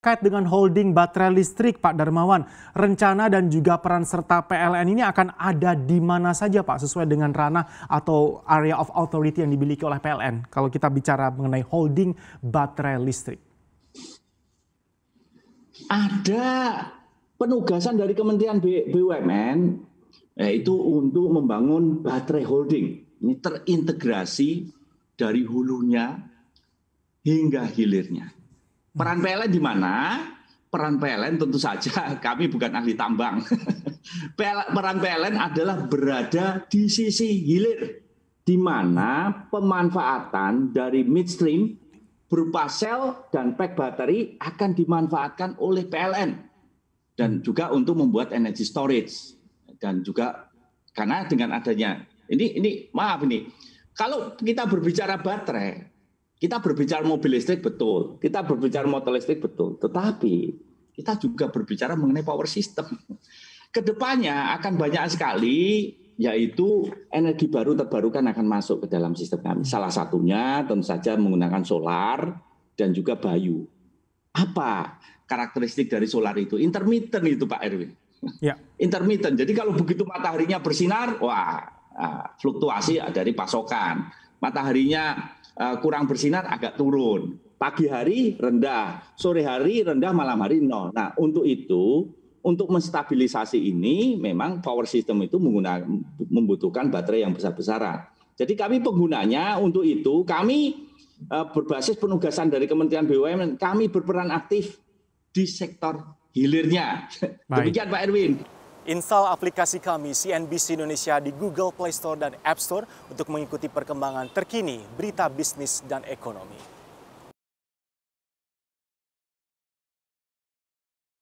Terkait dengan holding baterai listrik, Pak Darmawan, rencana dan juga peran serta PLN ini akan ada di mana saja, Pak, sesuai dengan ranah atau area of authority yang dimiliki oleh PLN. Kalau kita bicara mengenai holding baterai listrik, ada penugasan dari Kementerian BUMN yaitu untuk membangun baterai holding. Ini terintegrasi dari hulunya hingga hilirnya. Peran hmm. PLN di mana? Peran PLN tentu saja kami bukan ahli tambang. peran PLN adalah berada di sisi hilir, di mana pemanfaatan dari midstream berupa sel dan pack bateri akan dimanfaatkan oleh PLN dan juga untuk membuat energy storage dan juga karena dengan adanya ini ini maaf ini kalau kita berbicara baterai kita berbicara mobil listrik betul, kita berbicara motor listrik betul, tetapi kita juga berbicara mengenai power system. Kedepannya akan banyak sekali yaitu energi baru terbarukan akan masuk ke dalam sistem kami. Salah satunya tentu saja menggunakan solar dan juga bayu. Apa karakteristik dari solar itu? Intermittent itu Pak Erwin. Ya. Intermittent. Jadi kalau begitu mataharinya bersinar, wah ah, fluktuasi dari pasokan. Mataharinya Eh, kurang bersinar agak turun. Pagi hari rendah, sore hari rendah, malam hari nol. Nah, untuk itu untuk menstabilisasi ini memang power system itu menggunakan membutuhkan baterai yang besar-besaran. Jadi kami penggunanya untuk itu kami eh, berbasis penugasan dari Kementerian BUMN kami berperan aktif di sektor hilirnya. Baik. Demikian Pak Erwin. Install aplikasi kami CNBC Indonesia di Google Play Store dan App Store untuk mengikuti perkembangan terkini berita bisnis dan ekonomi.